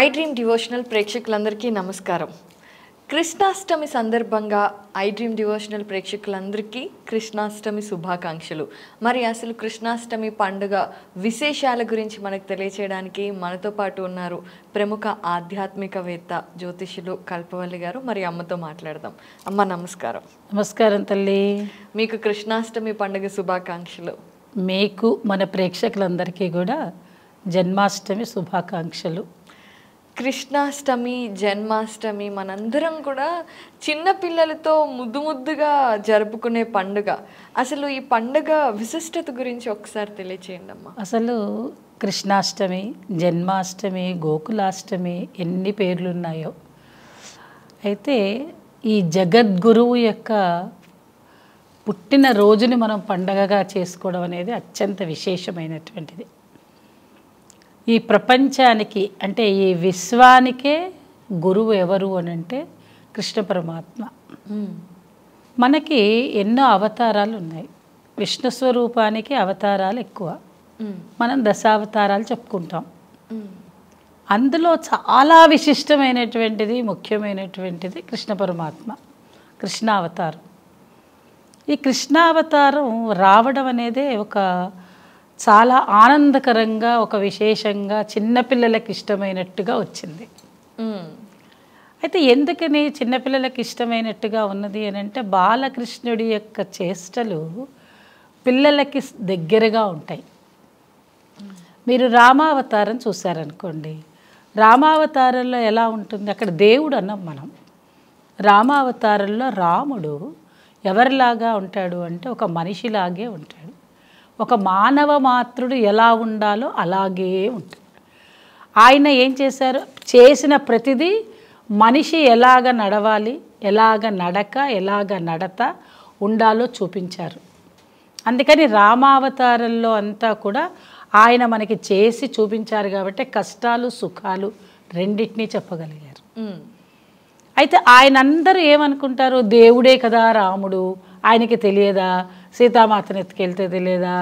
I dream devotional ప్రేక్షకులందరికీ నమస్కారం కృష్ణాష్టమి సందర్భంగా ఐ డ్రీమ్ డివోషనల్ ప్రేక్షకులందరికీ కృష్ణాష్టమి శుభాకాంక్షలు మరి అసలు కృష్ణాష్టమి పండుగ విశేషాల గురించి మనకు తెలియచేయడానికి మనతో పాటు ఉన్నారు ప్రముఖ ఆధ్యాత్మికవేత్త జ్యోతిషులు కల్పవల్లి గారు మరి అమ్మతో మాట్లాడదాం అమ్మ నమస్కారం నమస్కారం తల్లి మీకు కృష్ణాష్టమి పండుగ శుభాకాంక్షలు మీకు మన ప్రేక్షకులందరికీ కూడా జన్మాష్టమి శుభాకాంక్షలు కృష్ణాష్టమి జన్మాష్టమి మనందరం కూడా చిన్న పిల్లలతో ముద్దు ముద్దుగా జరుపుకునే పండుగ అసలు ఈ పండుగ విశిష్టత గురించి ఒకసారి తెలియచేయండి అమ్మా అసలు కృష్ణాష్టమి జన్మాష్టమి గోకులాష్టమి ఎన్ని పేర్లు ఉన్నాయో అయితే ఈ జగద్గురువు యొక్క పుట్టిన రోజుని మనం పండగగా చేసుకోవడం అనేది అత్యంత విశేషమైనటువంటిది ఈ ప్రపంచానికి అంటే ఈ విశ్వానికే గురువు ఎవరు అని అంటే కృష్ణ పరమాత్మ మనకి ఎన్నో అవతారాలు ఉన్నాయి విష్ణు స్వరూపానికి అవతారాలు ఎక్కువ మనం దశావతారాలు చెప్పుకుంటాం అందులో చాలా విశిష్టమైనటువంటిది ముఖ్యమైనటువంటిది కృష్ణ పరమాత్మ కృష్ణావతారం ఈ కృష్ణావతారం రావడం అనేది ఒక చాలా ఆనందకరంగా ఒక విశేషంగా చిన్నపిల్లలకి ఇష్టమైనట్టుగా వచ్చింది అయితే ఎందుకని చిన్నపిల్లలకి ఇష్టమైనట్టుగా ఉన్నది అని అంటే బాలకృష్ణుడి యొక్క చేష్టలు పిల్లలకి దగ్గరగా ఉంటాయి మీరు రామావతారం చూశారనుకోండి రామావతారంలో ఎలా ఉంటుంది అక్కడ దేవుడు అన్నాం మనం రామావతారంలో రాముడు ఎవరిలాగా ఉంటాడు అంటే ఒక మనిషిలాగే ఉంటాడు ఒక మానవ మాతృడు ఎలా ఉండాలో అలాగే ఉంటుంది ఆయన ఏం చేశారు చేసిన ప్రతిదీ మనిషి ఎలాగ నడవాలి ఎలాగ నడక ఎలాగ నడత ఉండాలో చూపించారు అందుకని రామావతారంలో అంతా కూడా ఆయన మనకి చేసి చూపించారు కాబట్టి కష్టాలు సుఖాలు రెండింటినీ చెప్పగలిగారు అయితే ఆయన అందరూ ఏమనుకుంటారు దేవుడే కదా రాముడు ఆయనకి తెలియదా సీతామాతను ఎత్తుకెళ్తే తెలియదా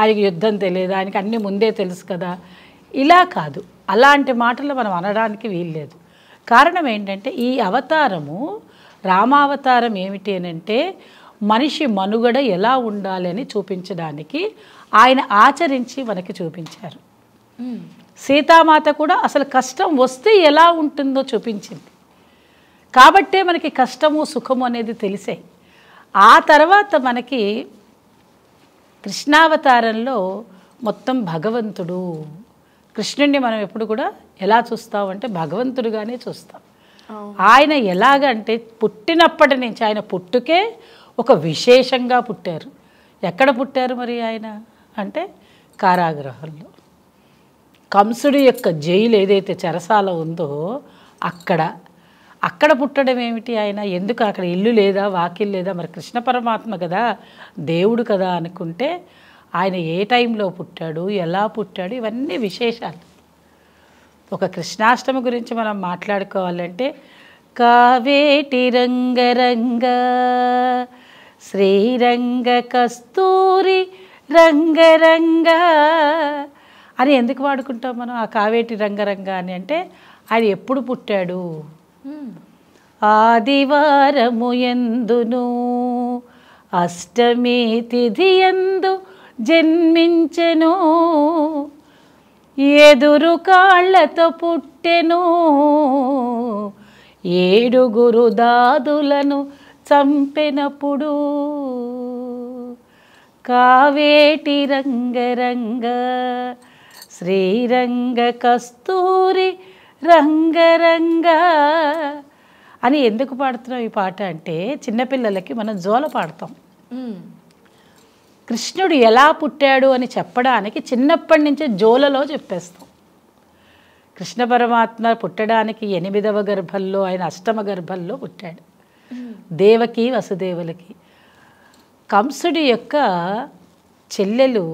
ఆయనకి యుద్ధం తెలియదా ఆయనకి అన్నీ ముందే తెలుసు కదా ఇలా కాదు అలాంటి మాటలు మనం అనడానికి వీల్లేదు కారణం ఏంటంటే ఈ అవతారము రామావతారం ఏమిటి అని అంటే మనిషి మనుగడ ఎలా ఉండాలి అని చూపించడానికి ఆయన ఆచరించి మనకి చూపించారు సీతామాత కూడా అసలు కష్టం వస్తే ఎలా ఉంటుందో చూపించింది కాబట్టే మనకి కష్టము సుఖము అనేది తెలిసాయి ఆ తర్వాత మనకి కృష్ణావతారంలో మొత్తం భగవంతుడు కృష్ణుడిని మనం ఎప్పుడు కూడా ఎలా చూస్తాం అంటే భగవంతుడుగానే చూస్తాం ఆయన ఎలాగంటే పుట్టినప్పటి నుంచి ఆయన పుట్టుకే ఒక విశేషంగా పుట్టారు ఎక్కడ పుట్టారు మరి ఆయన అంటే కారాగ్రహంలో కంసుడి యొక్క జైలు ఏదైతే చెరసాల ఉందో అక్కడ అక్కడ పుట్టడం ఏమిటి ఆయన ఎందుకు అక్కడ ఇల్లు లేదా వాకిల్ లేదా మరి కృష్ణ పరమాత్మ కదా దేవుడు కదా అనుకుంటే ఆయన ఏ టైంలో పుట్టాడు ఎలా పుట్టాడు ఇవన్నీ విశేషాలు ఒక కృష్ణాష్టమి గురించి మనం మాట్లాడుకోవాలంటే కావేటి రంగరంగ శ్రీరంగ కస్తూరి రంగరంగ అని ఎందుకు వాడుకుంటాం మనం ఆ కావేటి రంగరంగ అని అంటే ఆయన ఎప్పుడు పుట్టాడు ఆదివారము ఎందును అష్టమి తిథి ఎందు జన్మించెను ఎదురు కాళ్ళతో పుట్టెను ఏడుగురు దాదులను చంపెనప్పుడు కావేటి రంగరంగ శ్రీరంగ కస్తూరి రంగరంగ అని ఎందుకు పాడుతున్నాం ఈ పాట అంటే చిన్నపిల్లలకి మనం జోల పాడతాం కృష్ణుడు ఎలా పుట్టాడు అని చెప్పడానికి చిన్నప్పటి నుంచే జోలలో చెప్పేస్తాం కృష్ణ పరమాత్మ పుట్టడానికి ఎనిమిదవ గర్భంలో ఆయన అష్టమ గర్భంలో పుట్టాడు దేవకి వసుదేవులకి కంసుడి యొక్క చెల్లెలు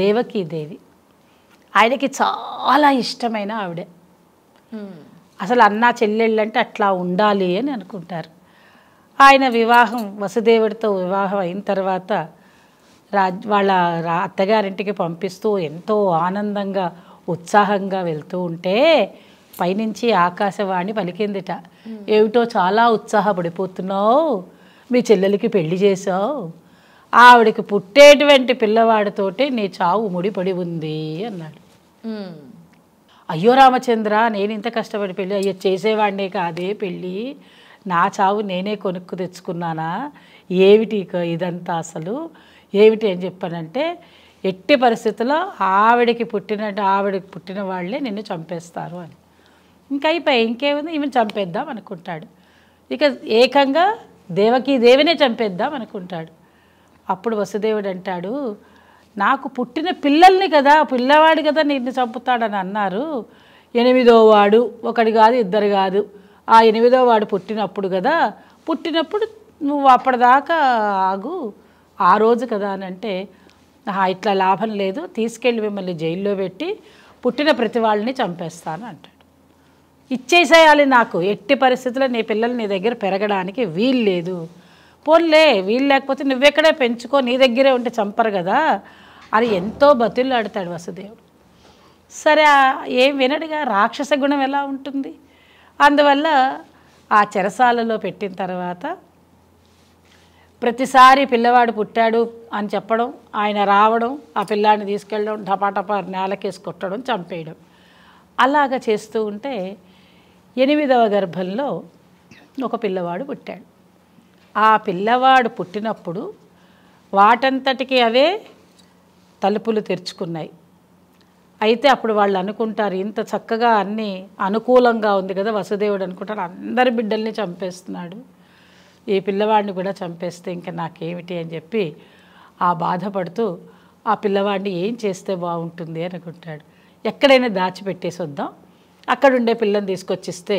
దేవకీ దేవి ఆయనకి చాలా ఇష్టమైన ఆవిడే అసలు అన్న చెల్లెళ్ళంటే అట్లా ఉండాలి అని అనుకుంటారు ఆయన వివాహం వసుదేవుడితో వివాహం అయిన తర్వాత రాజ్ వాళ్ళ రా అత్తగారింటికి పంపిస్తూ ఎంతో ఆనందంగా ఉత్సాహంగా వెళ్తూ ఉంటే పైనుంచి ఆకాశవాణి పలికిందిట ఏమిటో చాలా ఉత్సాహపడిపోతున్నావు మీ చెల్లెలకి పెళ్లి చేసావు ఆవిడకి పుట్టేటువంటి పిల్లవాడితోటే నీ చావు ముడిపడి ఉంది అన్నాడు అయ్యో రామచంద్ర నేను ఇంత కష్టపడి పెళ్ళి అయ్యో చేసేవాడినే కాదే పెళ్ళి నా చావు నేనే కొనుక్కు తెచ్చుకున్నానా ఏమిటి ఇదంతా అసలు ఏమిటి అని చెప్పానంటే ఎట్టి పరిస్థితుల్లో ఆవిడకి పుట్టిన ఆవిడకి పుట్టిన వాళ్ళే నిన్ను చంపేస్తారు అని ఇంకా అయిపోయి ఇంకేముంది ఈమెను చంపేద్దాం అనుకుంటాడు ఇక ఏకంగా దేవకి దేవినే చంపేద్దాం అనుకుంటాడు అప్పుడు వసుదేవుడు అంటాడు నాకు పుట్టిన పిల్లల్ని కదా పిల్లవాడు కదా నిన్ను చంపుతాడని అన్నారు ఎనిమిదో వాడు ఒకటి కాదు ఇద్దరు కాదు ఆ ఎనిమిదో వాడు పుట్టినప్పుడు కదా పుట్టినప్పుడు నువ్వు అప్పటిదాకా ఆగు ఆ రోజు కదా అని అంటే ఇట్లా లాభం లేదు తీసుకెళ్ళి మిమ్మల్ని జైల్లో పెట్టి పుట్టిన ప్రతి వాళ్ళని చంపేస్తాను అంటాడు ఇచ్చేసేయాలి నాకు ఎట్టి పరిస్థితుల్లో నీ పిల్లలు నీ దగ్గర పెరగడానికి వీలు లేదు పోన్లే వీలు లేకపోతే నువ్వెక్కడే పెంచుకో నీ దగ్గరే ఉంటే చంపరు కదా అది ఎంతో బతుల్లాడతాడు వసుదేవుడు సరే ఏం వినడుగా రాక్షస గుణం ఎలా ఉంటుంది అందువల్ల ఆ చెరసాలలో పెట్టిన తర్వాత ప్రతిసారి పిల్లవాడు పుట్టాడు అని చెప్పడం ఆయన రావడం ఆ పిల్లాడిని తీసుకెళ్ళడం టపాటపా నేలకేసి కొట్టడం చంపేయడం అలాగ చేస్తూ ఉంటే ఎనిమిదవ గర్భంలో ఒక పిల్లవాడు పుట్టాడు ఆ పిల్లవాడు పుట్టినప్పుడు వాటంతటికి అవే తలుపులు తెరుచుకున్నాయి అయితే అప్పుడు వాళ్ళు అనుకుంటారు ఇంత చక్కగా అన్నీ అనుకూలంగా ఉంది కదా వసుదేవుడు అనుకుంటారు అందరి బిడ్డల్ని చంపేస్తున్నాడు ఈ పిల్లవాడిని కూడా చంపేస్తే ఇంకా నాకేమిటి అని చెప్పి ఆ బాధపడుతూ ఆ పిల్లవాడిని ఏం చేస్తే బాగుంటుంది అనుకుంటాడు ఎక్కడైనా దాచిపెట్టేసి వద్దాం అక్కడుండే పిల్లని తీసుకొచ్చిస్తే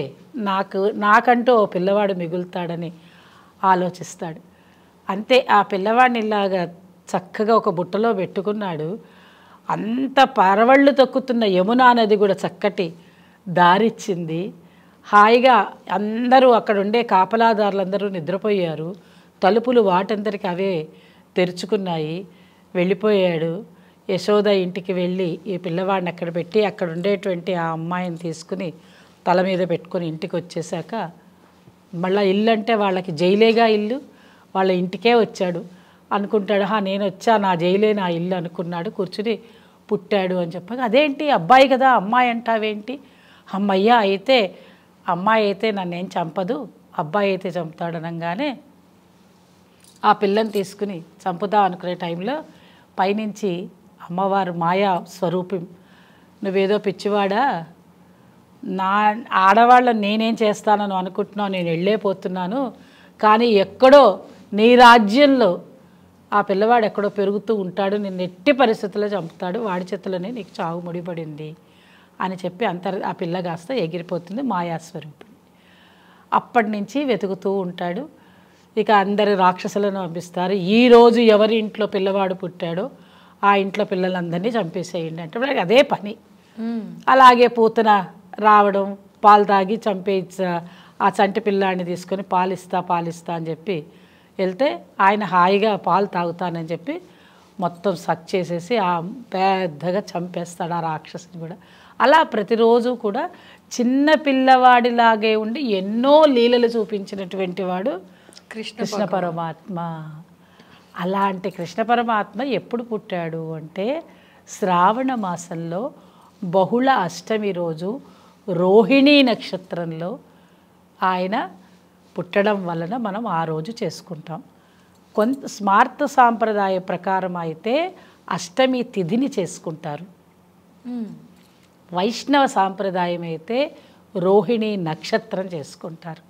నాకు నాకంటూ ఓ పిల్లవాడు మిగులుతాడని ఆలోచిస్తాడు అంతే ఆ పిల్లవాడిని ఇలాగా చక్కగా ఒక బుట్టలో పెట్టుకున్నాడు అంత పరవళ్ళు తొక్కుతున్న యమునా నది కూడా చక్కటి దారిచ్చింది హాయిగా అందరూ అక్కడ ఉండే కాపలాదారులందరూ నిద్రపోయారు తలుపులు వాటందరికీ అవే తెరుచుకున్నాయి వెళ్ళిపోయాడు యశోద ఇంటికి వెళ్ళి ఈ పిల్లవాడిని అక్కడ పెట్టి అక్కడ ఉండేటువంటి ఆ అమ్మాయిని తీసుకుని తల మీద పెట్టుకుని ఇంటికి వచ్చేసాక మళ్ళీ ఇల్లు అంటే వాళ్ళకి జైలేగా ఇల్లు వాళ్ళ ఇంటికే వచ్చాడు అనుకుంటాడు హా నేను వచ్చా నా జైలే నా ఇల్లు అనుకున్నాడు కూర్చుని పుట్టాడు అని చెప్పాక అదేంటి అబ్బాయి కదా అమ్మాయి అంటావేంటి అమ్మయ్యా అయితే అమ్మాయి అయితే నన్ను ఏం చంపదు అబ్బాయి అయితే చంపుతాడు అనగానే ఆ పిల్లని తీసుకుని చంపుదా అనుకునే టైంలో పైనుంచి అమ్మవారు మాయా స్వరూపం నువ్వేదో పిచ్చివాడా నా ఆడవాళ్ళని నేనేం చేస్తానని అనుకుంటున్నావు నేను వెళ్ళే పోతున్నాను కానీ ఎక్కడో నీ రాజ్యంలో ఆ పిల్లవాడు ఎక్కడో పెరుగుతూ ఉంటాడు నేను ఎట్టి పరిస్థితుల్లో చంపుతాడు వాడి చేతిలోనే నీకు చావు ముడిపడింది అని చెప్పి అంతర్ ఆ పిల్ల కాస్త ఎగిరిపోతుంది మాయాస్వరూపిణి అప్పటి నుంచి వెతుకుతూ ఉంటాడు ఇక అందరు రాక్షసులను పంపిస్తారు ఈరోజు ఎవరి ఇంట్లో పిల్లవాడు పుట్టాడో ఆ ఇంట్లో పిల్లలందరినీ చంపేసేయండి అంటే అదే పని అలాగే పూతన రావడం పాలు తాగి చంపే ఆ చంటి పిల్లాన్ని తీసుకొని పాలిస్తా పాలిస్తా అని చెప్పి వెళ్తే ఆయన హాయిగా పాలు తాగుతానని చెప్పి మొత్తం సక్ చేసేసి ఆ పెద్దగా చంపేస్తాడు ఆ రాక్షసుని కూడా అలా ప్రతిరోజు కూడా చిన్న పిల్లవాడిలాగే ఉండి ఎన్నో లీలలు చూపించినటువంటి వాడు కృష్ణ కృష్ణ పరమాత్మ అలాంటి కృష్ణ పరమాత్మ ఎప్పుడు పుట్టాడు అంటే శ్రావణ మాసంలో బహుళ అష్టమి రోజు రోహిణీ నక్షత్రంలో ఆయన పుట్టడం వలన మనం ఆ రోజు చేసుకుంటాం కొంత స్మార్త సాంప్రదాయ ప్రకారం అయితే అష్టమి తిథిని చేసుకుంటారు వైష్ణవ సాంప్రదాయం అయితే రోహిణి నక్షత్రం చేసుకుంటారు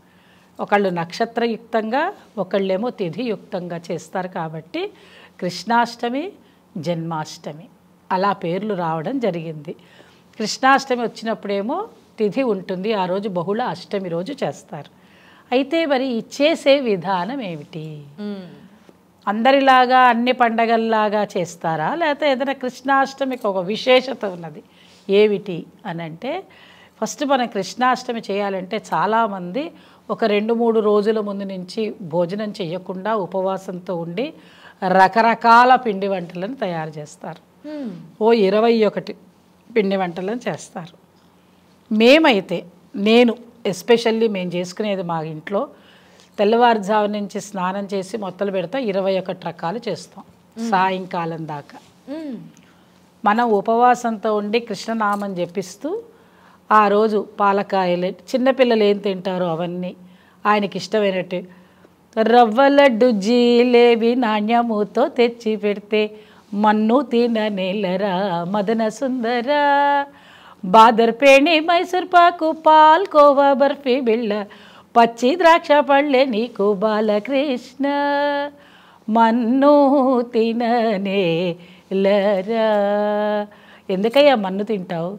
ఒకళ్ళు నక్షత్రయుక్తంగా ఒకళ్ళేమో తిథియుక్తంగా చేస్తారు కాబట్టి కృష్ణాష్టమి జన్మాష్టమి అలా పేర్లు రావడం జరిగింది కృష్ణాష్టమి వచ్చినప్పుడేమో తిథి ఉంటుంది ఆ రోజు బహుళ అష్టమి రోజు చేస్తారు అయితే మరి ఇచ్చేసే విధానం ఏమిటి అందరిలాగా అన్ని పండగల్లాగా చేస్తారా లేకపోతే ఏదైనా కృష్ణాష్టమికి ఒక విశేషత ఉన్నది ఏమిటి అని అంటే ఫస్ట్ మనం కృష్ణాష్టమి చేయాలంటే చాలామంది ఒక రెండు మూడు రోజుల ముందు నుంచి భోజనం చేయకుండా ఉపవాసంతో ఉండి రకరకాల పిండి వంటలను తయారు చేస్తారు ఓ ఇరవై ఒకటి పిండి వంటలను చేస్తారు మేమైతే నేను ఎస్పెషల్లీ మేము చేసుకునేది మా ఇంట్లో తెల్లవారుజాము నుంచి స్నానం చేసి మొత్తలు పెడతా ఇరవై ఒకటి రకాలు చేస్తాం సాయంకాలం దాకా మనం ఉపవాసంతో ఉండి కృష్ణనామం జపిస్తూ ఆ రోజు పాలకాయలు చిన్నపిల్లలు ఏం తింటారో అవన్నీ ఆయనకి ఇష్టమైనట్టు రవ్వ లడ్డు జీలేబి నాణ్యముతో తెచ్చి పెడితే మన్ను నేలరా మదన సుందరా బాదర్ పేణి ಮೈಸೂರು పాల్ కోవా బర్ఫీ బిళ్ళ పచ్చి ద్రాక్ష పళ్ళె నీకు బాలకృష్ణ మన్ను తిననే లరా ఎందుకయ్యా మన్ను తింటావు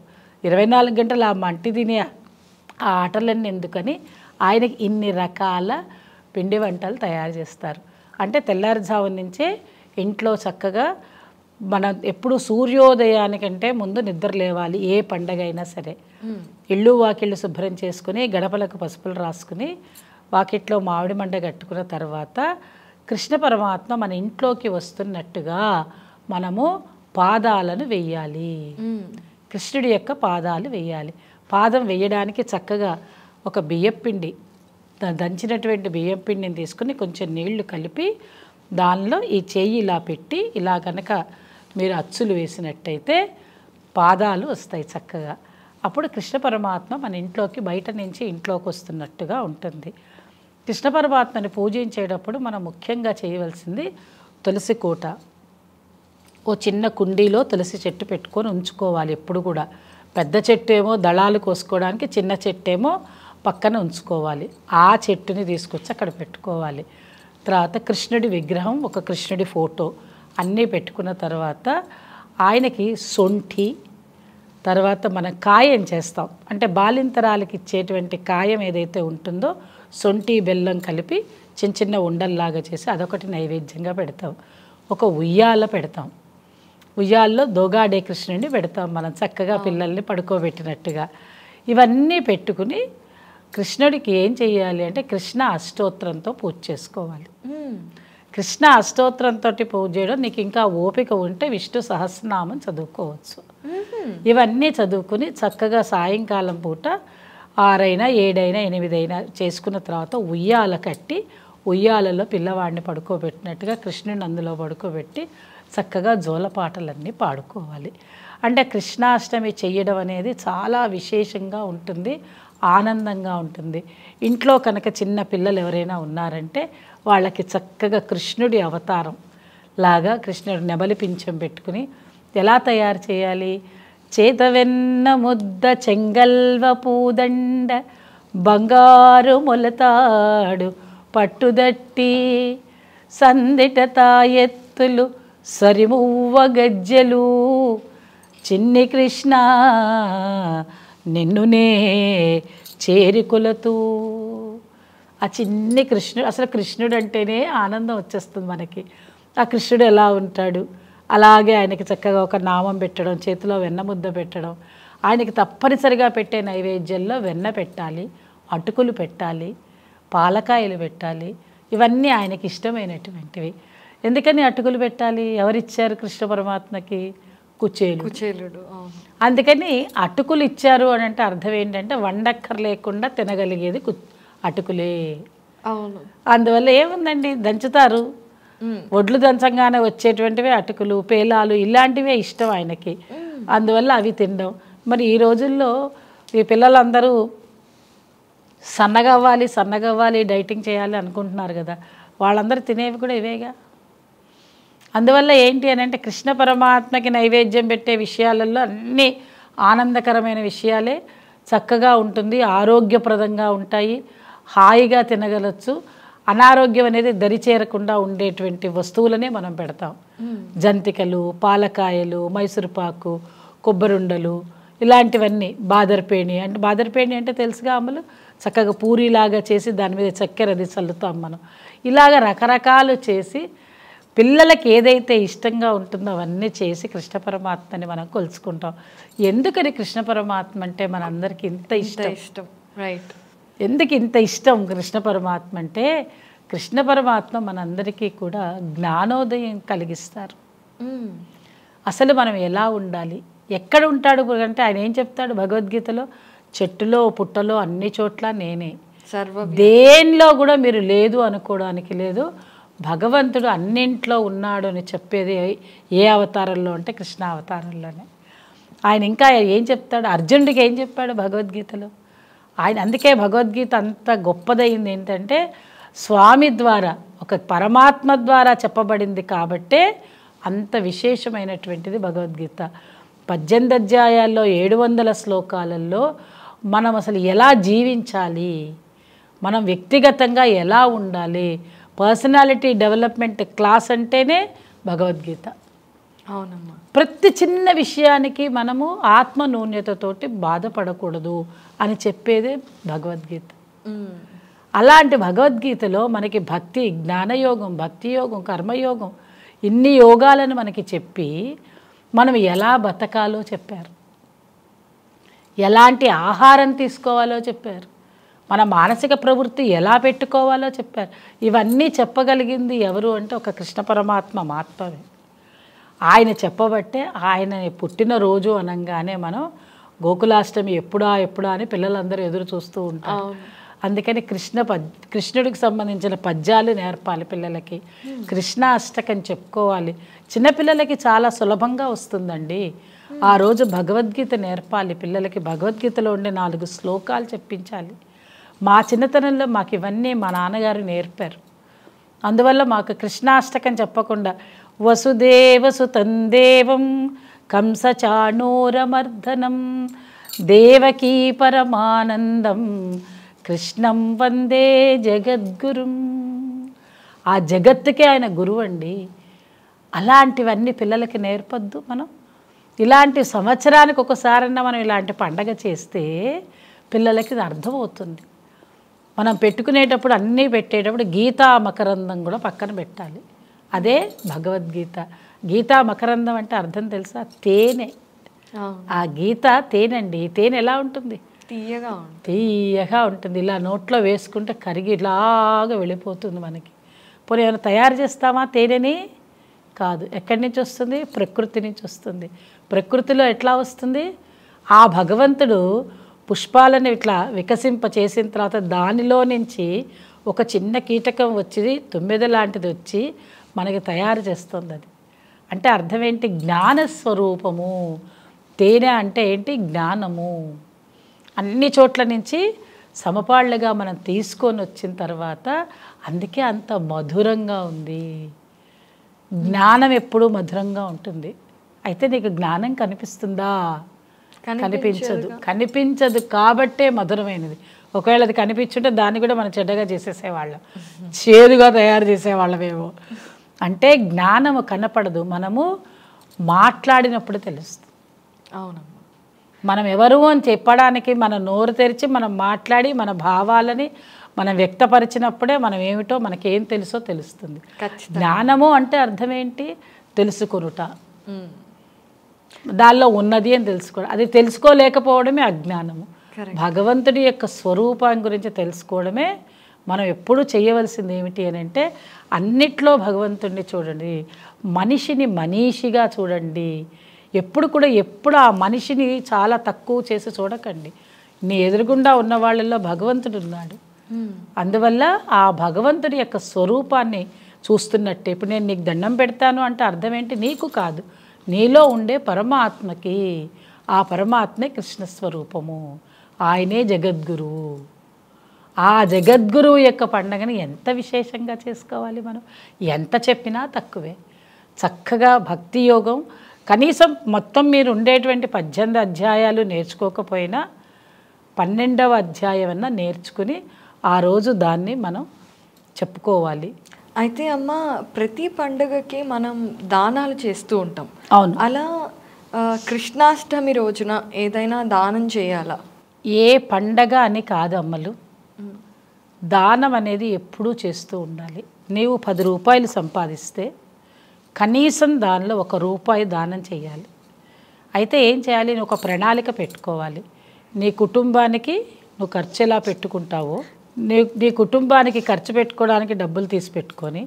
ఇరవై నాలుగు గంటలు ఆ మంటి తినే ఆ ఆటలన్నీ ఎందుకని ఆయనకి ఇన్ని రకాల పిండి వంటలు తయారు చేస్తారు అంటే తెల్లారుజాము నుంచే ఇంట్లో చక్కగా మనం ఎప్పుడు సూర్యోదయానికంటే ముందు నిద్ర లేవాలి ఏ పండగ అయినా సరే hmm. ఇళ్ళు వాకిళ్ళు శుభ్రం చేసుకుని గడపలకు పసుపులు రాసుకుని వాకిట్లో మామిడి మండ కట్టుకున్న తర్వాత కృష్ణ పరమాత్మ మన ఇంట్లోకి వస్తున్నట్టుగా మనము పాదాలను వెయ్యాలి hmm. కృష్ణుడి యొక్క పాదాలు వెయ్యాలి పాదం వేయడానికి చక్కగా ఒక బియ్యపిండి దంచినటువంటి బియ్యం పిండిని తీసుకుని కొంచెం నీళ్లు కలిపి దానిలో ఈ చేయి ఇలా పెట్టి ఇలా కనుక మీరు అచ్చులు వేసినట్టయితే పాదాలు వస్తాయి చక్కగా అప్పుడు కృష్ణ పరమాత్మ మన ఇంట్లోకి బయట నుంచి ఇంట్లోకి వస్తున్నట్టుగా ఉంటుంది కృష్ణ పరమాత్మని పూజించేటప్పుడు మనం ముఖ్యంగా చేయవలసింది తులసి కోట ఓ చిన్న కుండీలో తులసి చెట్టు పెట్టుకొని ఉంచుకోవాలి ఎప్పుడు కూడా పెద్ద చెట్టు ఏమో దళాలు కోసుకోవడానికి చిన్న చెట్టు ఏమో పక్కన ఉంచుకోవాలి ఆ చెట్టుని తీసుకొచ్చి అక్కడ పెట్టుకోవాలి తర్వాత కృష్ణుడి విగ్రహం ఒక కృష్ణుడి ఫోటో అన్నీ పెట్టుకున్న తర్వాత ఆయనకి సొంఠి తర్వాత మనం కాయం చేస్తాం అంటే బాలింతరాలకి ఇచ్చేటువంటి కాయం ఏదైతే ఉంటుందో సొంఠి బెల్లం కలిపి చిన్న చిన్న ఉండల్లాగా చేసి అదొకటి నైవేద్యంగా పెడతాం ఒక ఉయ్యాల పెడతాం ఉయ్యాల్లో దోగాడే కృష్ణుడిని పెడతాం మనం చక్కగా పిల్లల్ని పడుకోబెట్టినట్టుగా ఇవన్నీ పెట్టుకుని కృష్ణుడికి ఏం చేయాలి అంటే కృష్ణ అష్టోత్తరంతో పూజ చేసుకోవాలి కృష్ణ అష్టోత్తరంతో పూజ చేయడం నీకు ఇంకా ఓపిక ఉంటే విష్ణు సహస్రనామం చదువుకోవచ్చు ఇవన్నీ చదువుకుని చక్కగా సాయంకాలం పూట ఆరైనా ఏడైనా ఎనిమిదైనా చేసుకున్న తర్వాత ఉయ్యాల కట్టి ఉయ్యాలలో పిల్లవాడిని పడుకోబెట్టినట్టుగా కృష్ణుని అందులో పడుకోబెట్టి చక్కగా జోలపాటలన్నీ పాడుకోవాలి అంటే కృష్ణాష్టమి చేయడం అనేది చాలా విశేషంగా ఉంటుంది ఆనందంగా ఉంటుంది ఇంట్లో కనుక చిన్న పిల్లలు ఎవరైనా ఉన్నారంటే వాళ్ళకి చక్కగా కృష్ణుడి అవతారం లాగా కృష్ణుడు నెబలి పింఛం పెట్టుకుని ఎలా తయారు చేయాలి చేతవెన్న ముద్ద చెంగల్వ పూదండ బంగారు మొలతాడు పట్టుదట్టి సందిట తాయెత్తులు సరిమువ్వ గజ్జెలు చిన్ని కృష్ణ నిన్నునే చేరికులతో ఆ చిన్ని కృష్ణుడు అసలు కృష్ణుడు అంటేనే ఆనందం వచ్చేస్తుంది మనకి ఆ కృష్ణుడు ఎలా ఉంటాడు అలాగే ఆయనకి చక్కగా ఒక నామం పెట్టడం చేతిలో వెన్న ముద్ద పెట్టడం ఆయనకి తప్పనిసరిగా పెట్టే నైవేద్యంలో వెన్న పెట్టాలి అటుకులు పెట్టాలి పాలకాయలు పెట్టాలి ఇవన్నీ ఆయనకి ఇష్టమైనటువంటివి ఎందుకని అటుకులు పెట్టాలి ఎవరిచ్చారు కృష్ణ పరమాత్మకి కుచేలు కుచేలుడు అందుకని అటుకులు ఇచ్చారు అని అంటే అర్థం ఏంటంటే వండక్కర్ లేకుండా తినగలిగేది అటుకులే అవును అందువల్ల ఏముందండి దంచుతారు ఒడ్లు దంచంగానే వచ్చేటువంటివే అటుకులు పేలాలు ఇలాంటివే ఇష్టం ఆయనకి అందువల్ల అవి తినడం మరి ఈ రోజుల్లో ఈ పిల్లలందరూ సన్నగా అవ్వాలి సన్నగా అవ్వాలి డైటింగ్ చేయాలి అనుకుంటున్నారు కదా వాళ్ళందరూ తినేవి కూడా ఇవేగా అందువల్ల ఏంటి అని అంటే కృష్ణ పరమాత్మకి నైవేద్యం పెట్టే విషయాలలో అన్నీ ఆనందకరమైన విషయాలే చక్కగా ఉంటుంది ఆరోగ్యప్రదంగా ఉంటాయి హాయిగా తినగలచ్చు అనారోగ్యం అనేది దరిచేరకుండా ఉండేటువంటి వస్తువులనే మనం పెడతాం జంతికలు పాలకాయలు మైసూరుపాకు కొబ్బరుండలు ఇలాంటివన్నీ బాదర్పేణి అంటే బాదర్పేణి అంటే తెలుసుగా అమ్మలు చక్కగా పూరిలాగా చేసి దాని మీద చక్కెర అది చల్లుతాం మనం ఇలాగ రకరకాలు చేసి పిల్లలకి ఏదైతే ఇష్టంగా ఉంటుందో అవన్నీ చేసి కృష్ణ పరమాత్మని మనం కొలుచుకుంటాం ఎందుకని కృష్ణ పరమాత్మ అంటే మనందరికీ ఇంత ఇష్టం ఇష్టం రైట్ ఎందుకు ఇంత ఇష్టం కృష్ణ పరమాత్మ అంటే కృష్ణ పరమాత్మ మనందరికీ కూడా జ్ఞానోదయం కలిగిస్తారు hmm. అసలు మనం ఎలా ఉండాలి ఎక్కడ ఉంటాడు అంటే ఆయన ఏం చెప్తాడు భగవద్గీతలో చెట్టులో పుట్టలో అన్ని చోట్ల నేనే దేనిలో కూడా మీరు లేదు అనుకోవడానికి లేదు భగవంతుడు అన్నింట్లో ఉన్నాడు అని చెప్పేది ఏ అవతారంలో అంటే అవతారంలోనే ఆయన ఇంకా ఏం చెప్తాడు అర్జునుడికి ఏం చెప్పాడు భగవద్గీతలో ఆయన అందుకే భగవద్గీత అంత గొప్పదైంది ఏంటంటే స్వామి ద్వారా ఒక పరమాత్మ ద్వారా చెప్పబడింది కాబట్టే అంత విశేషమైనటువంటిది భగవద్గీత పద్దెనిమిది అధ్యాయాల్లో ఏడు వందల శ్లోకాలలో మనం అసలు ఎలా జీవించాలి మనం వ్యక్తిగతంగా ఎలా ఉండాలి పర్సనాలిటీ డెవలప్మెంట్ క్లాస్ అంటేనే భగవద్గీత అవునమ్మా ప్రతి చిన్న విషయానికి మనము ఆత్మ నూన్యతతోటి బాధపడకూడదు అని చెప్పేదే భగవద్గీత అలాంటి భగవద్గీతలో మనకి భక్తి జ్ఞానయోగం భక్తి యోగం కర్మయోగం ఇన్ని యోగాలను మనకి చెప్పి మనం ఎలా బతకాలో చెప్పారు ఎలాంటి ఆహారం తీసుకోవాలో చెప్పారు మన మానసిక ప్రవృత్తి ఎలా పెట్టుకోవాలో చెప్పారు ఇవన్నీ చెప్పగలిగింది ఎవరు అంటే ఒక కృష్ణ పరమాత్మ మాత్రమే ఆయన చెప్పబట్టే ఆయన పుట్టినరోజు అనగానే మనం గోకులాష్టమి ఎప్పుడా ఎప్పుడా అని పిల్లలందరూ ఎదురు చూస్తూ ఉంటాం అందుకని కృష్ణ పద్ కృష్ణుడికి సంబంధించిన పద్యాలు నేర్పాలి పిల్లలకి కృష్ణ అష్టకం చెప్పుకోవాలి చిన్నపిల్లలకి చాలా సులభంగా వస్తుందండి ఆ రోజు భగవద్గీత నేర్పాలి పిల్లలకి భగవద్గీతలో ఉండే నాలుగు శ్లోకాలు చెప్పించాలి మా చిన్నతనంలో మాకు ఇవన్నీ మా నాన్నగారు నేర్పారు అందువల్ల మాకు కృష్ణాష్టకం చెప్పకుండా వసుదేవసు తందేవం కంసచాణూరమర్దనం దేవకీ పరమానందం కృష్ణం వందే జగద్గురుం ఆ జగత్తుకే ఆయన గురువు అండి అలాంటివన్నీ పిల్లలకి నేర్పొద్దు మనం ఇలాంటి సంవత్సరానికి ఒకసారన్నా మనం ఇలాంటి పండగ చేస్తే పిల్లలకి అర్థమవుతుంది మనం పెట్టుకునేటప్పుడు అన్నీ పెట్టేటప్పుడు గీతా మకరందం కూడా పక్కన పెట్టాలి అదే భగవద్గీత గీతా మకరందం అంటే అర్థం తెలుసా తేనె ఆ గీత తేనె అండి తేనె ఎలా ఉంటుంది తీయగా తీయగా ఉంటుంది ఇలా నోట్లో వేసుకుంటే కరిగి ఇలాగా వెళ్ళిపోతుంది మనకి పోనీ ఏమైనా తయారు చేస్తామా తేనెని కాదు ఎక్కడి నుంచి వస్తుంది ప్రకృతి నుంచి వస్తుంది ప్రకృతిలో ఎట్లా వస్తుంది ఆ భగవంతుడు పుష్పాలను ఇట్లా వికసింప చేసిన తర్వాత దానిలో నుంచి ఒక చిన్న కీటకం వచ్చి తుమ్మెద లాంటిది వచ్చి మనకి తయారు చేస్తుంది అది అంటే అర్థం ఏంటి జ్ఞానస్వరూపము తేనె అంటే ఏంటి జ్ఞానము అన్ని చోట్ల నుంచి సమపాళ్ళుగా మనం తీసుకొని వచ్చిన తర్వాత అందుకే అంత మధురంగా ఉంది జ్ఞానం ఎప్పుడూ మధురంగా ఉంటుంది అయితే నీకు జ్ఞానం కనిపిస్తుందా కనిపించదు కనిపించదు కాబట్టే మధురమైనది ఒకవేళ అది కనిపించుంటే దాన్ని కూడా మనం చెడ్డగా చేసేసేవాళ్ళం చేదుగా తయారు చేసేవాళ్ళమేమో అంటే జ్ఞానము కనపడదు మనము మాట్లాడినప్పుడు తెలుస్తుంది అవునమ్మా మనం ఎవరు అని చెప్పడానికి మన నోరు తెరిచి మనం మాట్లాడి మన భావాలని మనం వ్యక్తపరిచినప్పుడే మనం ఏమిటో మనకేం తెలుసో తెలుస్తుంది జ్ఞానము అంటే అర్థం ఏంటి తెలుసుకొనుట దానిలో ఉన్నది అని తెలుసుకోవడం అది తెలుసుకోలేకపోవడమే అజ్ఞానము భగవంతుడి యొక్క స్వరూపం గురించి తెలుసుకోవడమే మనం ఎప్పుడు చేయవలసింది ఏమిటి అని అంటే అన్నిట్లో భగవంతుడిని చూడండి మనిషిని మనీషిగా చూడండి ఎప్పుడు కూడా ఎప్పుడు ఆ మనిషిని చాలా తక్కువ చేసి చూడకండి నీ ఎదురుగుండా ఉన్న వాళ్ళల్లో భగవంతుడు ఉన్నాడు అందువల్ల ఆ భగవంతుడి యొక్క స్వరూపాన్ని చూస్తున్నట్టే ఇప్పుడు నేను నీకు దండం పెడతాను అంటే అర్థం ఏంటి నీకు కాదు నీలో ఉండే పరమాత్మకి ఆ పరమాత్మే కృష్ణస్వరూపము ఆయనే జగద్గురువు ఆ జగద్గురువు యొక్క పండగని ఎంత విశేషంగా చేసుకోవాలి మనం ఎంత చెప్పినా తక్కువే చక్కగా భక్తి యోగం కనీసం మొత్తం మీరు ఉండేటువంటి పద్దెనిమిది అధ్యాయాలు నేర్చుకోకపోయినా పన్నెండవ అధ్యాయం అన్న నేర్చుకుని ఆ రోజు దాన్ని మనం చెప్పుకోవాలి అయితే అమ్మ ప్రతి పండుగకి మనం దానాలు చేస్తూ ఉంటాం అవును అలా కృష్ణాష్టమి రోజున ఏదైనా దానం చేయాలా ఏ పండగ అని కాదు అమ్మలు దానం అనేది ఎప్పుడూ చేస్తూ ఉండాలి నీవు పది రూపాయలు సంపాదిస్తే కనీసం దానిలో ఒక రూపాయి దానం చేయాలి అయితే ఏం చేయాలి నువ్వు ఒక ప్రణాళిక పెట్టుకోవాలి నీ కుటుంబానికి నువ్వు ఖర్చు ఎలా పెట్టుకుంటావో నీ నీ కుటుంబానికి ఖర్చు పెట్టుకోవడానికి డబ్బులు తీసి పెట్టుకొని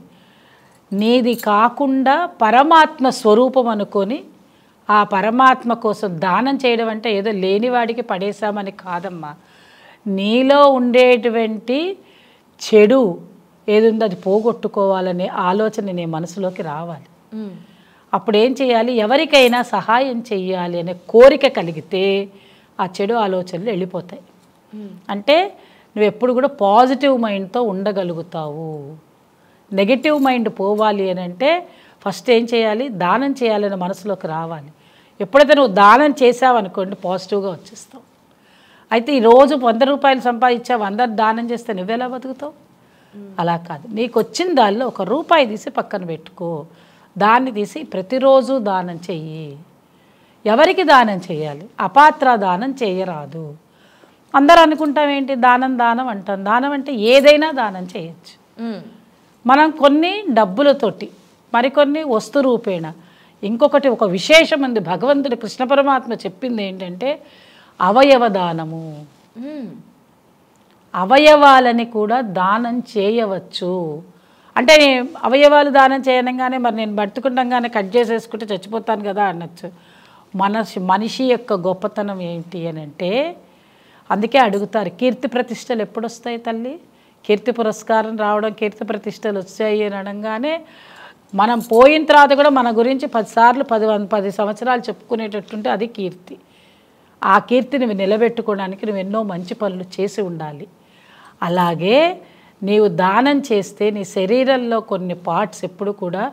నీది కాకుండా పరమాత్మ స్వరూపం అనుకొని ఆ పరమాత్మ కోసం దానం చేయడం అంటే ఏదో లేనివాడికి పడేశామని కాదమ్మా నీలో ఉండేటువంటి చెడు ఉందో అది పోగొట్టుకోవాలనే ఆలోచన నీ మనసులోకి రావాలి అప్పుడు ఏం చేయాలి ఎవరికైనా సహాయం చెయ్యాలి అనే కోరిక కలిగితే ఆ చెడు ఆలోచనలు వెళ్ళిపోతాయి అంటే నువ్వు ఎప్పుడు కూడా పాజిటివ్ మైండ్తో ఉండగలుగుతావు నెగిటివ్ మైండ్ పోవాలి అని అంటే ఫస్ట్ ఏం చేయాలి దానం చేయాలని మనసులోకి రావాలి ఎప్పుడైతే నువ్వు దానం చేసావనుకోండి పాజిటివ్గా వచ్చేస్తావు అయితే ఈరోజు వంద రూపాయలు సంపాదించావు అందరు దానం చేస్తే నువ్వెలా బతుకుతావు అలా కాదు నీకు వచ్చిన దానిలో ఒక రూపాయి తీసి పక్కన పెట్టుకో దాన్ని తీసి ప్రతిరోజు దానం చెయ్యి ఎవరికి దానం చేయాలి అపాత్ర దానం చేయరాదు అందరు అనుకుంటాం ఏంటి దానం దానం అంటాం దానం అంటే ఏదైనా దానం చేయొచ్చు మనం కొన్ని డబ్బులతోటి మరికొన్ని వస్తు రూపేణ ఇంకొకటి ఒక విశేషం ఉంది భగవంతుడు కృష్ణ పరమాత్మ చెప్పింది ఏంటంటే అవయవ దానము అవయవాలని కూడా దానం చేయవచ్చు అంటే అవయవాలు దానం చేయనంగానే మరి నేను బతుకుండంగానే కట్ చేసేసుకుంటే చచ్చిపోతాను కదా అనొచ్చు మన మనిషి యొక్క గొప్పతనం ఏంటి అని అంటే అందుకే అడుగుతారు కీర్తి ప్రతిష్టలు ఎప్పుడు వస్తాయి తల్లి కీర్తి పురస్కారం రావడం కీర్తి ప్రతిష్టలు వచ్చాయి అని అనగానే మనం పోయిన తర్వాత కూడా మన గురించి పదిసార్లు పది పది సంవత్సరాలు చెప్పుకునేటట్టుంటే అది కీర్తి ఆ కీర్తిని నిలబెట్టుకోవడానికి నువ్వు ఎన్నో మంచి పనులు చేసి ఉండాలి అలాగే నీవు దానం చేస్తే నీ శరీరంలో కొన్ని పార్ట్స్ ఎప్పుడు కూడా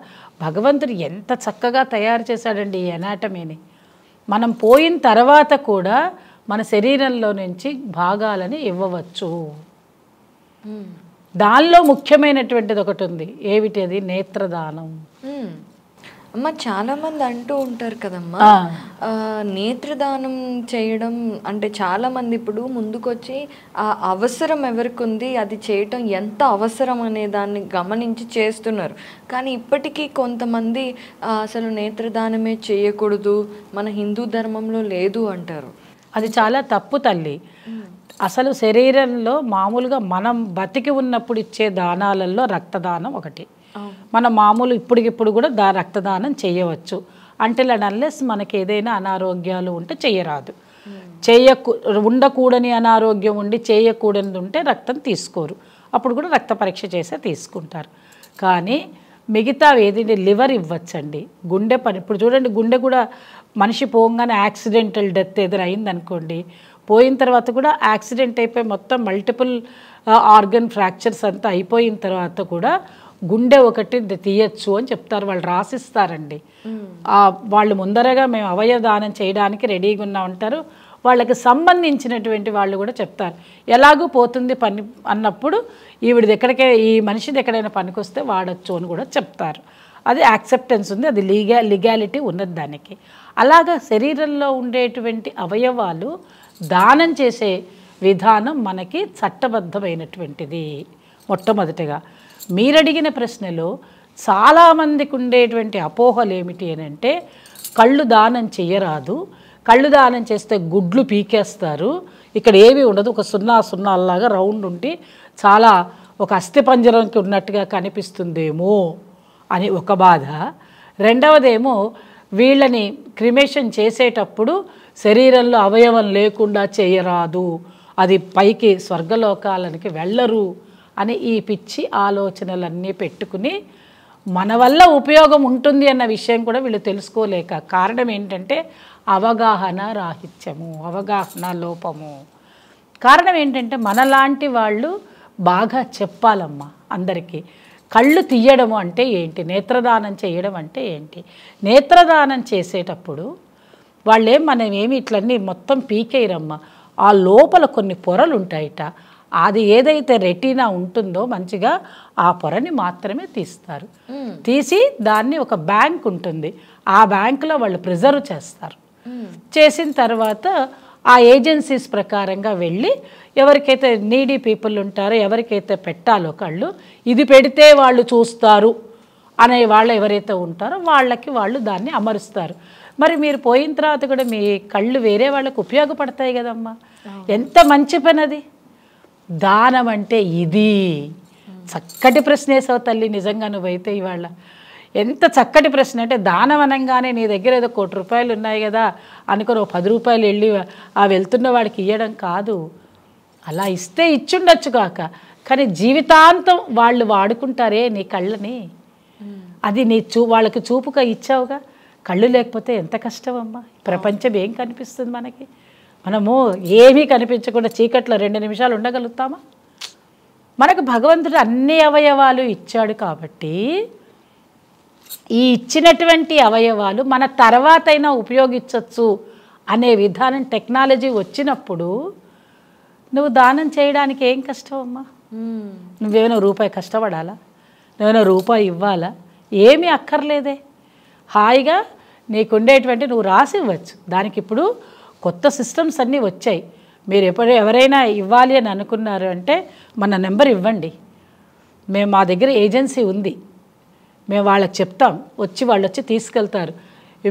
భగవంతుడు ఎంత చక్కగా తయారు చేశాడండి ఈ అనాటమీని మనం పోయిన తర్వాత కూడా మన శరీరంలో నుంచి భాగాలని ఇవ్వవచ్చు hmm. దానిలో ముఖ్యమైనటువంటిది ఒకటి ఉంది ఏమిటి అది నేత్రదానం hmm. అమ్మ చాలా మంది అంటూ ఉంటారు కదమ్మా నేత్రదానం చేయడం అంటే చాలా మంది ఇప్పుడు ముందుకొచ్చి ఆ అవసరం ఎవరికి ఉంది అది చేయటం ఎంత అవసరం అనే దాన్ని గమనించి చేస్తున్నారు కానీ ఇప్పటికీ కొంతమంది అసలు నేత్రదానమే చేయకూడదు మన హిందూ ధర్మంలో లేదు అంటారు అది చాలా తప్పు తల్లి అసలు శరీరంలో మామూలుగా మనం బతికి ఉన్నప్పుడు ఇచ్చే దానాలలో రక్తదానం ఒకటి మన మామూలు ఇప్పటికిప్పుడు కూడా దా రక్తదానం చేయవచ్చు అంటే అన్లెస్ మనకి ఏదైనా అనారోగ్యాలు ఉంటే చేయరాదు hmm. చేయకూ ఉండకూడని అనారోగ్యం ఉండి చేయకూడని ఉంటే రక్తం తీసుకోరు అప్పుడు కూడా రక్త పరీక్ష చేసే తీసుకుంటారు కానీ మిగతా ఏదైతే లివర్ ఇవ్వచ్చండి గుండె పని ఇప్పుడు చూడండి గుండె కూడా మనిషి పోగానే యాక్సిడెంటల్ డెత్ ఎదురైంది అనుకోండి పోయిన తర్వాత కూడా యాక్సిడెంట్ అయిపోయి మొత్తం మల్టిపుల్ ఆర్గన్ ఫ్రాక్చర్స్ అంతా అయిపోయిన తర్వాత కూడా గుండె ఒకటి తీయచ్చు అని చెప్తారు వాళ్ళు రాసిస్తారండి వాళ్ళు ముందరగా మేము అవయవదానం చేయడానికి రెడీగా ఉన్నా ఉంటారు వాళ్ళకి సంబంధించినటువంటి వాళ్ళు కూడా చెప్తారు ఎలాగూ పోతుంది పని అన్నప్పుడు ఈవిడది ఎక్కడికే ఈ మనిషిది ఎక్కడైనా పనికి వస్తే వాడచ్చు అని కూడా చెప్తారు అది యాక్సెప్టెన్స్ ఉంది అది లీగా లిగాలిటీ ఉన్నది దానికి అలాగ శరీరంలో ఉండేటువంటి అవయవాలు దానం చేసే విధానం మనకి చట్టబద్ధమైనటువంటిది మొట్టమొదటిగా మీరడిగిన ప్రశ్నలో చాలామందికి ఉండేటువంటి అపోహలు ఏమిటి అని అంటే కళ్ళు దానం చేయరాదు కళ్ళు దానం చేస్తే గుడ్లు పీకేస్తారు ఇక్కడ ఏమీ ఉండదు ఒక సున్నా సున్నా లాగా రౌండ్ ఉండి చాలా ఒక అస్థిపంజరంకి ఉన్నట్టుగా కనిపిస్తుందేమో అని ఒక బాధ రెండవదేమో వీళ్ళని క్రిమేషన్ చేసేటప్పుడు శరీరంలో అవయవం లేకుండా చేయరాదు అది పైకి స్వర్గలోకాలనికి వెళ్ళరు అని ఈ పిచ్చి ఆలోచనలన్నీ పెట్టుకుని మన వల్ల ఉపయోగం ఉంటుంది అన్న విషయం కూడా వీళ్ళు తెలుసుకోలేక కారణం ఏంటంటే అవగాహన రాహిత్యము అవగాహన లోపము కారణం ఏంటంటే మనలాంటి వాళ్ళు బాగా చెప్పాలమ్మా అందరికీ కళ్ళు తీయడము అంటే ఏంటి నేత్రదానం చేయడం అంటే ఏంటి నేత్రదానం చేసేటప్పుడు వాళ్ళే మనం ఏమి ఇట్లన్నీ మొత్తం పీకేయరమ్మ ఆ లోపల కొన్ని పొరలు ఉంటాయిట అది ఏదైతే రెటీనా ఉంటుందో మంచిగా ఆ పొరని మాత్రమే తీస్తారు తీసి దాన్ని ఒక బ్యాంక్ ఉంటుంది ఆ బ్యాంకులో వాళ్ళు ప్రిజర్వ్ చేస్తారు చేసిన తర్వాత ఆ ఏజెన్సీస్ ప్రకారంగా వెళ్ళి ఎవరికైతే నీడీ పీపుల్ ఉంటారో ఎవరికైతే పెట్టాలో కళ్ళు ఇది పెడితే వాళ్ళు చూస్తారు అనే వాళ్ళు ఎవరైతే ఉంటారో వాళ్ళకి వాళ్ళు దాన్ని అమరుస్తారు మరి మీరు పోయిన తర్వాత కూడా మీ కళ్ళు వేరే వాళ్ళకు ఉపయోగపడతాయి కదమ్మా ఎంత మంచి పని అది దానం అంటే ఇది చక్కటి ప్రశ్నేశావు తల్లి నిజంగా నువ్వైతే ఇవాళ ఎంత చక్కటి ప్రశ్న అంటే దానం నీ దగ్గర ఏదో కోటి రూపాయలు ఉన్నాయి కదా అనుకుని ఒక పది రూపాయలు వెళ్ళి ఆ వెళ్తున్న వాడికి ఇవ్వడం కాదు అలా ఇస్తే ఇచ్చుండొచ్చు కాక కానీ జీవితాంతం వాళ్ళు వాడుకుంటారే నీ కళ్ళని అది నీ చూ వాళ్ళకి చూపుగా ఇచ్చావుగా కళ్ళు లేకపోతే ఎంత కష్టం అమ్మా ప్రపంచం ఏం కనిపిస్తుంది మనకి మనము ఏమీ కనిపించకుండా చీకట్లో రెండు నిమిషాలు ఉండగలుగుతామా మనకు భగవంతుడు అన్ని అవయవాలు ఇచ్చాడు కాబట్టి ఈ ఇచ్చినటువంటి అవయవాలు మన తర్వాతైనా ఉపయోగించవచ్చు అనే విధానం టెక్నాలజీ వచ్చినప్పుడు నువ్వు దానం చేయడానికి ఏం కష్టం అమ్మా నువ్వేమైనా రూపాయి కష్టపడాలా నువ్వేమైనా రూపాయి ఇవ్వాలా ఏమీ అక్కర్లేదే హాయిగా నీకుండేటువంటి నువ్వు రాసి ఇవ్వచ్చు దానికి ఇప్పుడు కొత్త సిస్టమ్స్ అన్నీ వచ్చాయి మీరు ఎప్పుడు ఎవరైనా ఇవ్వాలి అని అనుకున్నారు అంటే మన నెంబర్ ఇవ్వండి మేము మా దగ్గర ఏజెన్సీ ఉంది మేము వాళ్ళకి చెప్తాం వచ్చి వాళ్ళు వచ్చి తీసుకెళ్తారు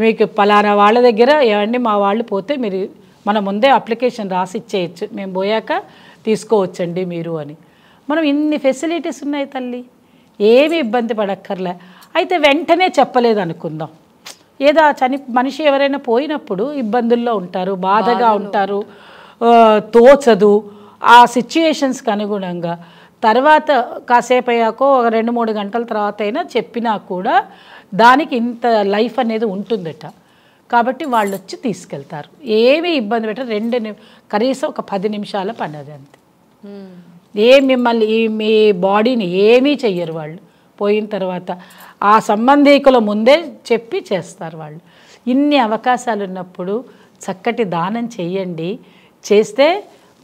మీకు పలానా వాళ్ళ దగ్గర ఏమండి మా వాళ్ళు పోతే మీరు మన ముందే అప్లికేషన్ రాసి ఇచ్చేయచ్చు మేము పోయాక తీసుకోవచ్చండి మీరు అని మనం ఇన్ని ఫెసిలిటీస్ ఉన్నాయి తల్లి ఏమి ఇబ్బంది పడక్కర్లే అయితే వెంటనే చెప్పలేదు అనుకుందాం ఏదో చని మనిషి ఎవరైనా పోయినప్పుడు ఇబ్బందుల్లో ఉంటారు బాధగా ఉంటారు తోచదు ఆ సిచ్యుయేషన్స్కి అనుగుణంగా తర్వాత కాసేపు అయ్యాకో ఒక రెండు మూడు గంటల తర్వాత అయినా చెప్పినా కూడా దానికి ఇంత లైఫ్ అనేది ఉంటుందట కాబట్టి వాళ్ళు వచ్చి తీసుకెళ్తారు ఏమీ ఇబ్బంది పెట్టరు రెండు కనీసం ఒక పది నిమిషాల పని అది అంతే ఏ మిమ్మల్ని మీ బాడీని ఏమీ చెయ్యరు వాళ్ళు పోయిన తర్వాత ఆ సంబంధికుల ముందే చెప్పి చేస్తారు వాళ్ళు ఇన్ని అవకాశాలు ఉన్నప్పుడు చక్కటి దానం చెయ్యండి చేస్తే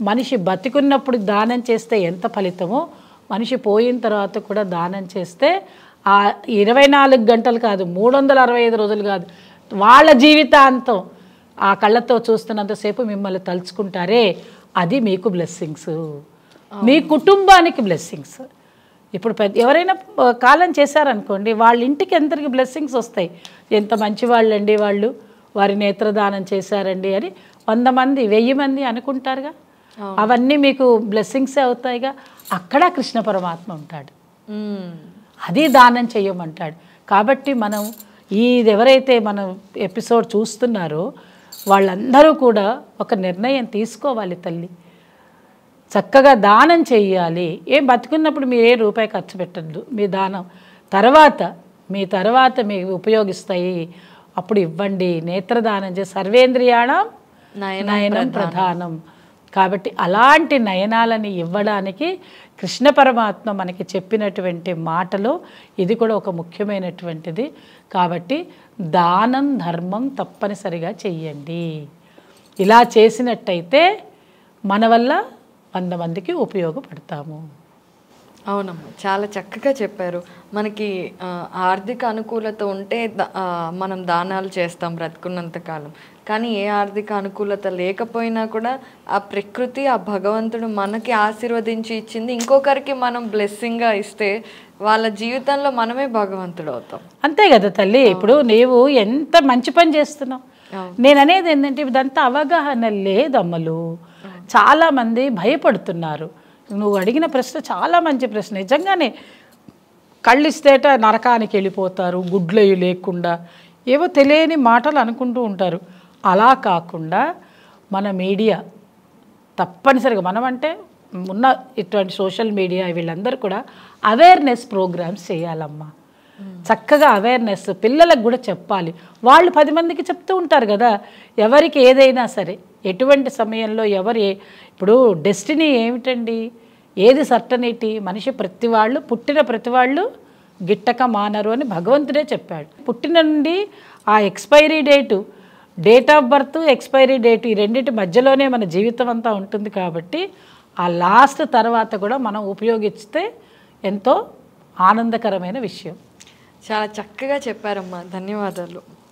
మనిషి బతికున్నప్పుడు దానం చేస్తే ఎంత ఫలితమో మనిషి పోయిన తర్వాత కూడా దానం చేస్తే ఆ ఇరవై నాలుగు గంటలు కాదు మూడు వందల అరవై ఐదు రోజులు కాదు వాళ్ళ జీవితాంతం ఆ కళ్ళతో చూస్తున్నంతసేపు మిమ్మల్ని తలుచుకుంటారే అది మీకు బ్లెస్సింగ్స్ మీ కుటుంబానికి బ్లెస్సింగ్స్ ఇప్పుడు పెద్ద ఎవరైనా కాలం చేశారనుకోండి వాళ్ళ ఇంటికి ఎంతరికి బ్లెస్సింగ్స్ వస్తాయి ఎంత మంచి వాళ్ళండి వాళ్ళు వారి నేత్రదానం చేశారండి అని వంద మంది వెయ్యి మంది అనుకుంటారుగా అవన్నీ మీకు బ్లెస్సింగ్సే అవుతాయిగా అక్కడ కృష్ణ పరమాత్మ ఉంటాడు అది దానం చేయమంటాడు కాబట్టి మనం ఇది ఎవరైతే మనం ఎపిసోడ్ చూస్తున్నారో వాళ్ళందరూ కూడా ఒక నిర్ణయం తీసుకోవాలి తల్లి చక్కగా దానం చేయాలి ఏం బతుకున్నప్పుడు మీరు ఏ రూపాయి ఖర్చు పెట్టద్దు మీ దానం తర్వాత మీ తర్వాత మీ ఉపయోగిస్తాయి అప్పుడు ఇవ్వండి నేత్రదానం చేసి సర్వేంద్రియాణం నయనం ప్రధానం కాబట్టి అలాంటి నయనాలని ఇవ్వడానికి కృష్ణ పరమాత్మ మనకి చెప్పినటువంటి మాటలు ఇది కూడా ఒక ముఖ్యమైనటువంటిది కాబట్టి దానం ధర్మం తప్పనిసరిగా చెయ్యండి ఇలా చేసినట్టయితే మన వల్ల వంద మందికి ఉపయోగపడతాము అవునమ్మా చాలా చక్కగా చెప్పారు మనకి ఆర్థిక అనుకూలత ఉంటే మనం దానాలు చేస్తాం బ్రతుకున్నంతకాలం కానీ ఏ ఆర్థిక అనుకూలత లేకపోయినా కూడా ఆ ప్రకృతి ఆ భగవంతుడు మనకి ఆశీర్వదించి ఇచ్చింది ఇంకొకరికి మనం బ్లెస్సింగ్గా ఇస్తే వాళ్ళ జీవితంలో మనమే భగవంతుడు అవుతాం అంతే కదా తల్లి ఇప్పుడు నీవు ఎంత మంచి పని చేస్తున్నావు నేను అనేది ఏంటంటే ఇదంతా అవగాహన లేదు అమ్మలు చాలామంది భయపడుతున్నారు నువ్వు అడిగిన ప్రశ్న చాలా మంచి ప్రశ్న నిజంగానే కళ్ళు ఇస్తేట నరకానికి వెళ్ళిపోతారు గుడ్లయ్యి లేకుండా ఏవో తెలియని మాటలు అనుకుంటూ ఉంటారు అలా కాకుండా మన మీడియా తప్పనిసరిగా మనం అంటే ఉన్న ఇటువంటి సోషల్ మీడియా వీళ్ళందరూ కూడా అవేర్నెస్ ప్రోగ్రామ్స్ చేయాలమ్మా చక్కగా అవేర్నెస్ పిల్లలకు కూడా చెప్పాలి వాళ్ళు పది మందికి చెప్తూ ఉంటారు కదా ఎవరికి ఏదైనా సరే ఎటువంటి సమయంలో ఎవరు ఇప్పుడు డెస్టినీ ఏమిటండి ఏది సర్టనిటీ మనిషి ప్రతి వాళ్ళు పుట్టిన ప్రతి వాళ్ళు గిట్టక మానరు అని భగవంతుడే చెప్పాడు పుట్టిన నుండి ఆ expiry date date of birth expiry date ఈ రెండింటి మధ్యలోనే మన జీవితం అంతా ఉంటుంది కాబట్టి ఆ లాస్ట్ తర్వాత కూడా మనం ఉపయోగిస్తే ఎంతో ఆనందకరమైన విషయం చాలా చక్కగా చెప్పారమ్మా ధన్యవాదాలు